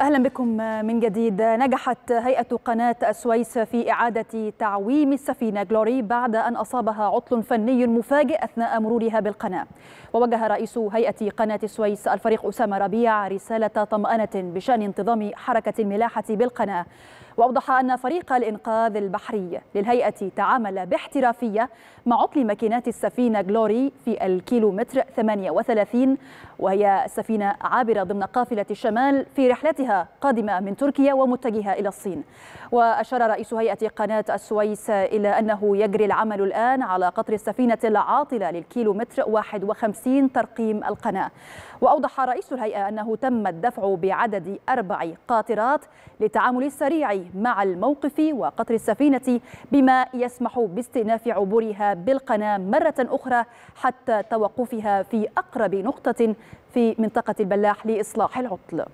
اهلا بكم من جديد نجحت هيئه قناه السويس في اعاده تعويم السفينه جلوري بعد ان اصابها عطل فني مفاجئ اثناء مرورها بالقناه ووجه رئيس هيئه قناه السويس الفريق اسامه ربيع رساله طمانه بشان انتظام حركه الملاحه بالقناه وأوضح أن فريق الإنقاذ البحري للهيئة تعامل باحترافية مع عطل ماكينات السفينة جلوري في الكيلومتر 38 وهي سفينة عابرة ضمن قافلة الشمال في رحلتها قادمة من تركيا ومتجهة إلى الصين وأشار رئيس هيئة قناة السويس إلى أنه يجري العمل الآن على قطر السفينة العاطلة للكيلومتر 51 ترقيم القناة وأوضح رئيس الهيئة أنه تم الدفع بعدد أربع قاطرات للتعامل السريع مع الموقف وقطر السفينة بما يسمح باستئناف عبورها بالقناة مرة أخرى حتى توقفها في أقرب نقطة في منطقة البلاح لإصلاح العطل